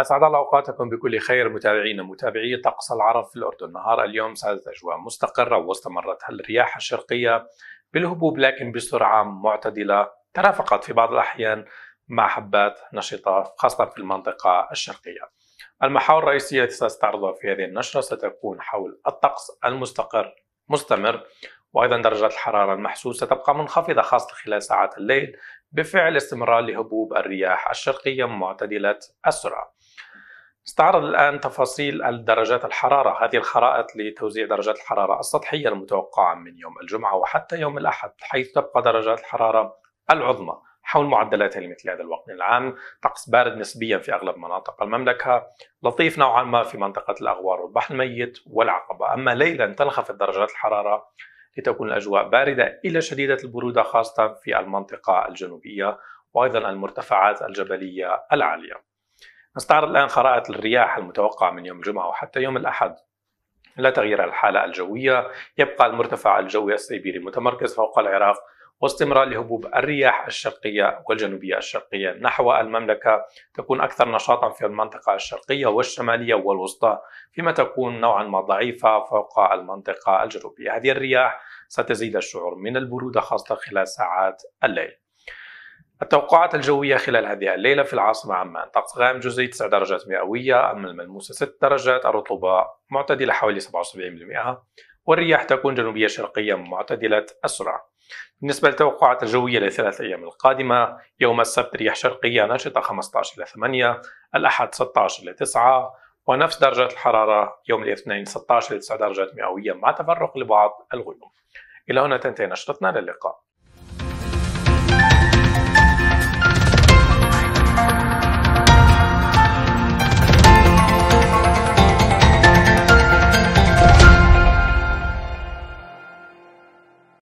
أسعد الله أوقاتكم بكل خير متابعينا متابعي طقس العرب في الأردن نهار اليوم سادت أجواء مستقرة واستمرت الرياح الشرقية بالهبوب لكن بسرعة معتدلة ترافقت في بعض الأحيان مع حبات نشطة خاصة في المنطقة الشرقية المحاور الرئيسية التي ساستعرضها في هذه النشرة ستكون حول الطقس المستقر مستمر وأيضا درجة الحرارة المحسوس ستبقى منخفضة خاصة خلال ساعات الليل بفعل استمرار لهبوب الرياح الشرقية معتدلة السرعة استعرض الآن تفاصيل درجات الحرارة هذه الخرائط لتوزيع درجات الحرارة السطحية المتوقعة من يوم الجمعة وحتى يوم الأحد حيث تبقى درجات الحرارة العظمى حول معدلاتها لمثل هذا الوقت العام طقس بارد نسبيا في أغلب مناطق المملكة لطيف نوعا ما في منطقة الأغوار والبحر الميت والعقبة أما ليلا تنخفض درجات الحرارة لتكون الأجواء باردة إلى شديدة البرودة خاصة في المنطقة الجنوبية وأيضا المرتفعات الجبلية العالية نستعرض الآن خرائط الرياح المتوقعة من يوم الجمعة وحتى يوم الأحد لا تغيير الحالة الجوية يبقى المرتفع الجوي السيبيري متمركز فوق العراق واستمرار لهبوب الرياح الشرقية والجنوبية الشرقية نحو المملكة تكون أكثر نشاطا في المنطقة الشرقية والشمالية والوسطى فيما تكون نوعا ما ضعيفة فوق المنطقة الجنوبية هذه الرياح ستزيد الشعور من البرودة خاصة خلال ساعات الليل التوقعات الجوية خلال هذه الليلة في العاصمة عمان طقس غائم جزئي 9 درجات مئوية أما الملموسة 6 درجات الرطوبة معتدلة حوالي 77% والرياح تكون جنوبية شرقية معتدلة السرعة بالنسبة للتوقعات الجوية لثلاث أيام القادمة يوم السبت رياح شرقية ناشطة 15 إلى 8 الأحد 16 إلى 9 ونفس درجة الحرارة يوم الاثنين 16 إلى 9 درجات مئوية مع تفرق لبعض الغيوم إلى هنا تنتهي نشرتنا للقاء